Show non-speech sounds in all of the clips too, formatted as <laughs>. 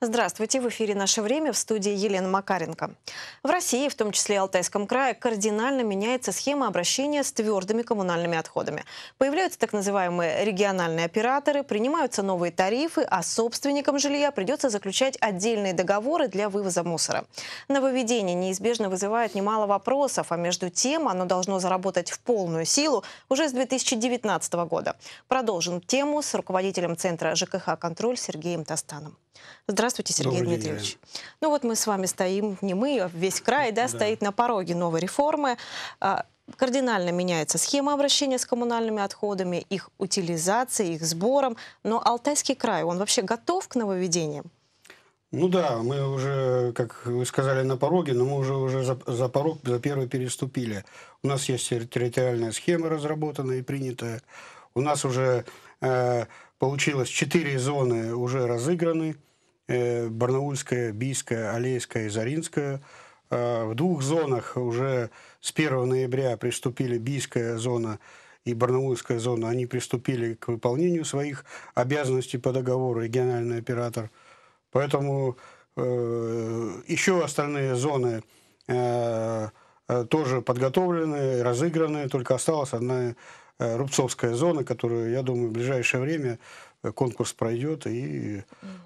Здравствуйте, в эфире «Наше время» в студии Елена Макаренко. В России, в том числе и Алтайском крае, кардинально меняется схема обращения с твердыми коммунальными отходами. Появляются так называемые региональные операторы, принимаются новые тарифы, а собственникам жилья придется заключать отдельные договоры для вывоза мусора. Нововведение неизбежно вызывает немало вопросов, а между тем оно должно заработать в полную силу уже с 2019 года. Продолжим тему с руководителем Центра ЖКХ «Контроль» Сергеем Тастаном. Здравствуйте, Сергей Добрый Дмитриевич. День, ну вот мы с вами стоим, не мы, а весь край, да, да, стоит на пороге новой реформы. А, кардинально меняется схема обращения с коммунальными отходами, их утилизации, их сбором. Но Алтайский край, он вообще готов к нововведениям? Ну да, мы уже, как вы сказали, на пороге, но мы уже, уже за, за порог, за первый переступили. У нас есть территориальная схема разработанная и принятая. У нас уже э, получилось четыре зоны уже разыграны. Э, Барнаульская, Бийская, Алейская и Заринская. Э, в двух зонах уже с 1 ноября приступили Бийская зона и Барнаульская зона. Они приступили к выполнению своих обязанностей по договору региональный оператор. Поэтому э, еще остальные зоны тоже подготовлены, разыграны, только осталась одна Э, рубцовская зона, которую, я думаю, в ближайшее время э, конкурс пройдет, и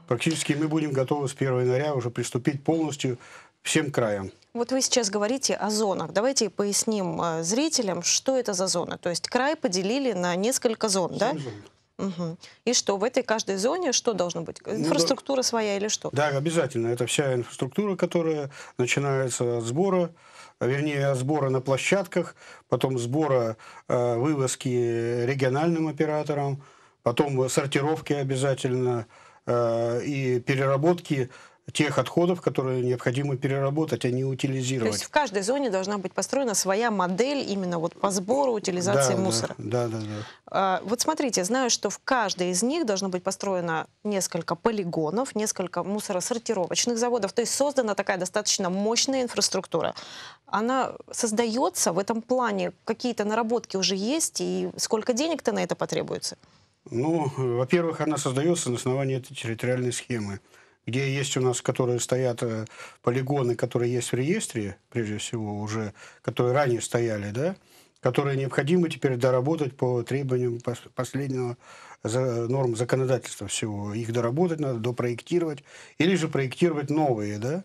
практически мы будем готовы с 1 января уже приступить полностью всем краям. Вот вы сейчас говорите о зонах. Давайте поясним э, зрителям, что это за зона. То есть край поделили на несколько зон, 7 да? Зон. Угу. И что, в этой каждой зоне что должно быть? Ну, инфраструктура ну, своя или что? Да, обязательно. Это вся инфраструктура, которая начинается от сбора, вернее, от сбора на площадках, потом сбора э, вывозки региональным операторам, потом сортировки обязательно, э, и переработки тех отходов, которые необходимо переработать, а не утилизировать. То есть в каждой зоне должна быть построена своя модель именно вот по сбору, утилизации да, мусора. Да, да, да. да. А, вот смотрите, знаю, что в каждой из них должно быть построено несколько полигонов, несколько мусоросортировочных заводов. То есть создана такая достаточно мощная инфраструктура. Она создается в этом плане, какие-то наработки уже есть, и сколько денег-то на это потребуется? Ну, во-первых, она создается на основании этой территориальной схемы где есть у нас, которые стоят э, полигоны, которые есть в реестре, прежде всего уже, которые ранее стояли, да, которые необходимо теперь доработать по требованиям последнего норм законодательства всего. Их доработать надо, допроектировать, или же проектировать новые, да.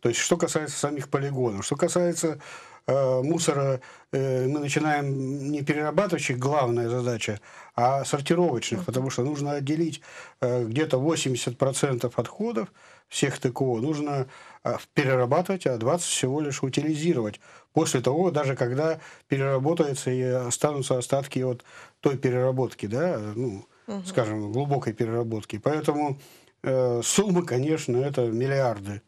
То есть, что касается самих полигонов. Что касается Э, мусора э, мы начинаем не перерабатывающих, главная задача, а сортировочных, потому что нужно отделить э, где-то 80% отходов всех ТКО, нужно э, перерабатывать, а 20 всего лишь утилизировать. После того, даже когда переработается и останутся остатки от той переработки, да, ну, угу. скажем, глубокой переработки. Поэтому э, суммы, конечно, это миллиарды.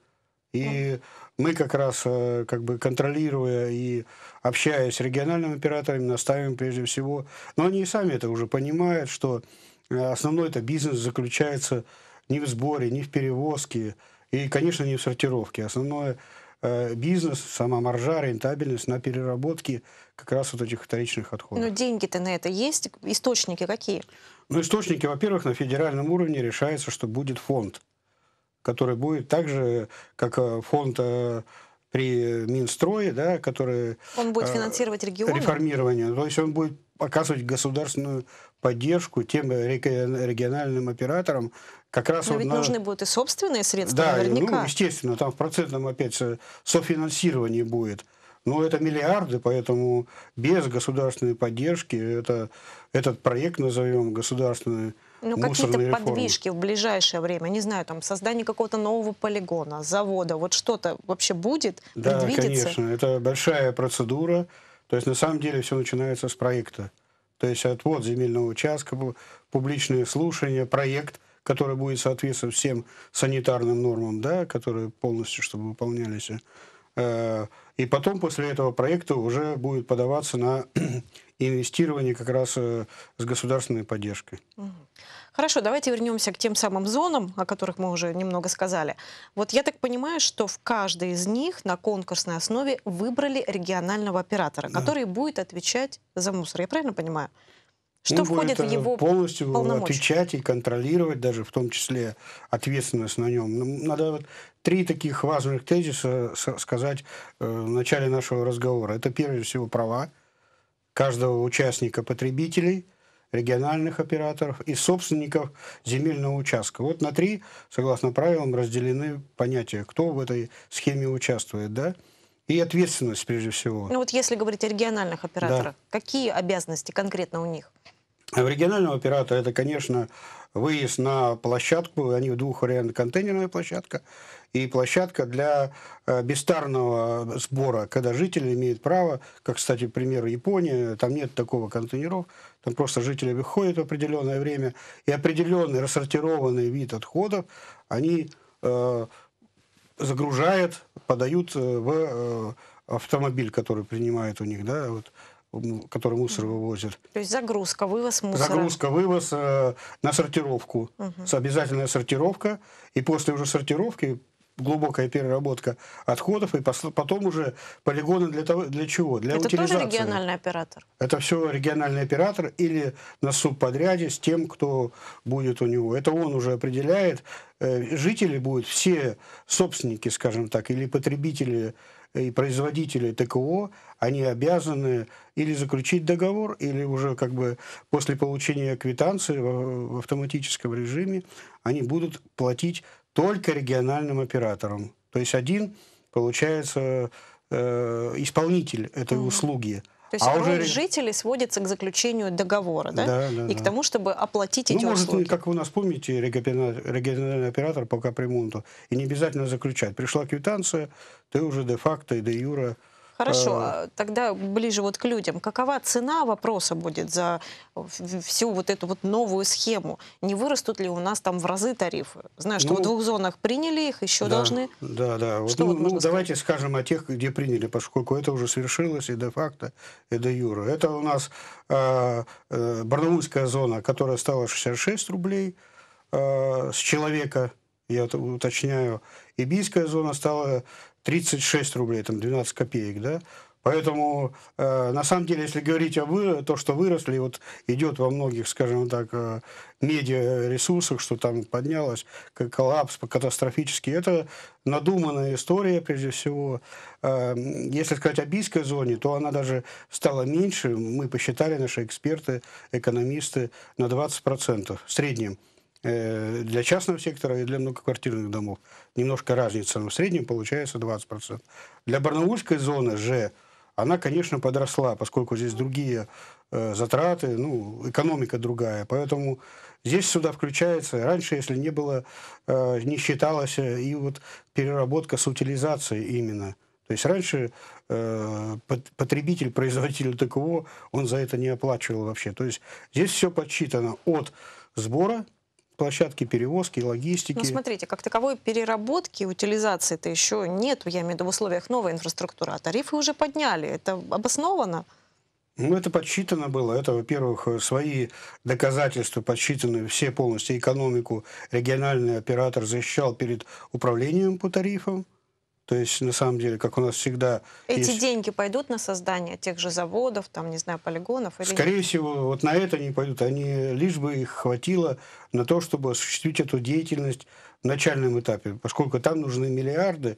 И мы как раз, э, как бы контролируя и общаясь с региональными операторами, наставим прежде всего. Но они и сами это уже понимают, что э, основной это бизнес заключается не в сборе, не в перевозке и, конечно, не в сортировке. Основное э, бизнес, сама маржа, рентабельность на переработке как раз вот этих вторичных отходов. Но деньги-то на это есть? Источники какие? Ну, источники, во-первых, на федеральном уровне решается, что будет фонд который будет так же, как э, фонд э, при Минстрое, да, который... Он будет э, финансировать регионы? Реформирование. То есть он будет оказывать государственную поддержку тем региональным операторам. Как раз Но вот ведь на... нужны будут и собственные средства, да, ну, наверняка. Ну, естественно, там в процентном опять софинансирование будет. Но это миллиарды, поэтому без государственной поддержки это, этот проект, назовем государственный, ну, какие-то подвижки в ближайшее время, не знаю, там, создание какого-то нового полигона, завода, вот что-то вообще будет, Да, конечно, это большая процедура, то есть на самом деле все начинается с проекта, то есть отвод земельного участка, публичные слушания, проект, который будет соответствовать всем санитарным нормам, да, которые полностью, чтобы выполнялись, э, и потом после этого проекта уже будет подаваться на инвестирование как раз э, с государственной поддержкой. Хорошо, давайте вернемся к тем самым зонам, о которых мы уже немного сказали. Вот я так понимаю, что в каждой из них на конкурсной основе выбрали регионального оператора, да. который будет отвечать за мусор. Я правильно понимаю? Что Он ну, входит будет в э, его полностью полномочия? отвечать и контролировать, даже в том числе ответственность на нем. Надо вот три таких важных тезиса э, сказать в начале нашего разговора. Это прежде всего права каждого участника потребителей, региональных операторов и собственников земельного участка. Вот на три, согласно правилам, разделены понятия, кто в этой схеме участвует, да? И ответственность, прежде всего. Ну вот если говорить о региональных операторах, да. какие обязанности конкретно у них? В оригинального пирата это, конечно, выезд на площадку, они в двух вариантах, контейнерная площадка и площадка для э, бестарного сбора, когда жители имеют право, как, кстати, пример Японии, там нет такого контейнеров, там просто жители выходят в определенное время, и определенный рассортированный вид отходов они э, загружают, подают э, в э, автомобиль, который принимает у них, да, вот, который мусор вывозит. То есть загрузка, вывоз мусора. Загрузка, вывоз э, на сортировку. Угу. С обязательная сортировка. И после уже сортировки глубокая переработка отходов, и потом уже полигоны для того, для чего? Для Это утилизации. тоже региональный оператор? Это все региональный оператор или на субподряде с тем, кто будет у него. Это он уже определяет. Э, жители будут все собственники, скажем так, или потребители э, и производители ТКО, они обязаны или заключить договор, или уже как бы после получения квитанции в автоматическом режиме они будут платить только региональным оператором. То есть один, получается, э, исполнитель этой mm-hmm. услуги. То есть а роль уже... жителей сводится к заключению договора, да? да, да и да. к тому, чтобы оплатить эти ну, эти может, услуги. как вы нас помните, региональный оператор по капремонту, и не обязательно заключать. Пришла квитанция, ты уже де-факто и де-юра Хорошо, э. а, тогда ближе вот к людям. Какова цена вопроса будет за э, всю вот эту вот новую схему? Не вырастут ли у нас там в разы тарифы? Знаю, что ну, в двух зонах приняли их, еще да, должны... Да, да. Вот, ну, вот ну, давайте скажем о тех, где приняли, поскольку это уже свершилось и де-факто, и де-юра. Это у нас э, э, Барнаульская зона, которая стала 66 рублей э, с человека, я уточняю. Ибийская зона стала 36 рублей, там 12 копеек, да, Поэтому, э, на самом деле, если говорить о вы, то, что выросли, вот идет во многих, скажем так, э, медиаресурсах, что там поднялось, как коллапс катастрофический, это надуманная история, прежде всего. Э, если сказать о бийской зоне, то она даже стала меньше, мы посчитали, наши эксперты, экономисты, на 20% в среднем. Э, для частного сектора и для многоквартирных домов. Немножко разница, но в среднем получается 20%. Для барнаульской зоны же она, конечно, подросла, поскольку здесь другие э, затраты, ну, экономика другая. Поэтому здесь сюда включается, раньше, если не было, э, не считалось, э, и вот переработка с утилизацией именно. То есть раньше э, потребитель, <laughs> производитель ТКО, он за это не оплачивал вообще. То есть здесь все подсчитано от сбора площадки перевозки, логистики. Ну, смотрите, как таковой переработки, утилизации-то еще нет, я имею в виду в условиях новой инфраструктуры, а тарифы уже подняли. Это обосновано? Ну, это подсчитано было. Это, во-первых, э, свои доказательства подсчитаны все полностью. Экономику региональный оператор защищал перед управлением по тарифам. То есть, на самом деле, как у нас всегда... Эти есть... деньги пойдут на создание тех же заводов, там, не знаю, полигонов? Или Скорее нет? всего, вот на это не пойдут. Они, лишь бы их хватило на то, чтобы осуществить эту деятельность в начальном этапе, поскольку там нужны миллиарды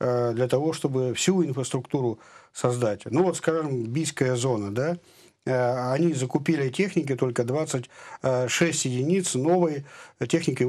э, для того, чтобы всю инфраструктуру создать. Ну вот, скажем, Бийская зона, да, э, они закупили техники только 26 э, единиц новой техники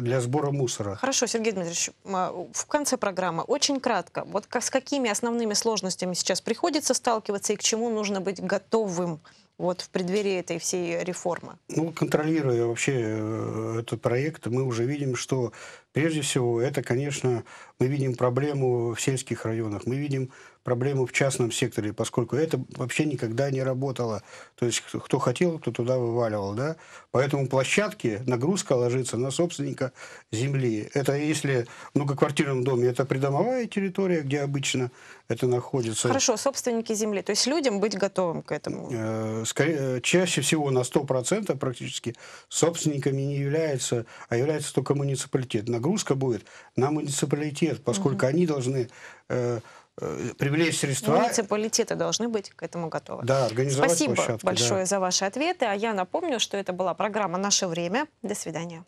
для сбора мусора. Хорошо, Сергей Дмитриевич, а, в конце программы очень кратко. Вот с какими основными сложностями сейчас приходится сталкиваться и к чему нужно быть готовым? вот в преддверии этой всей реформы? Ну, контролируя вообще э, этот проект, мы уже видим, что прежде всего это, конечно, мы видим проблему в сельских районах, мы видим проблемы в частном секторе, поскольку это вообще никогда не работало. То есть кто хотел, кто туда вываливал. Да? Поэтому площадки, нагрузка ложится на собственника земли. Это если в многоквартирном доме, это придомовая территория, где обычно это находится. Хорошо, собственники земли. То есть людям быть готовым к этому? Э, скорее, э, чаще всего на 100% практически собственниками не является, а является только муниципалитет. Нагрузка будет на муниципалитет, поскольку угу. они должны э, Э, привлечь средства. Муниципалитеты должны быть к этому готовы. Да, организовать Спасибо площадки, большое да. за ваши ответы. А я напомню, что это была программа «Наше время». До свидания.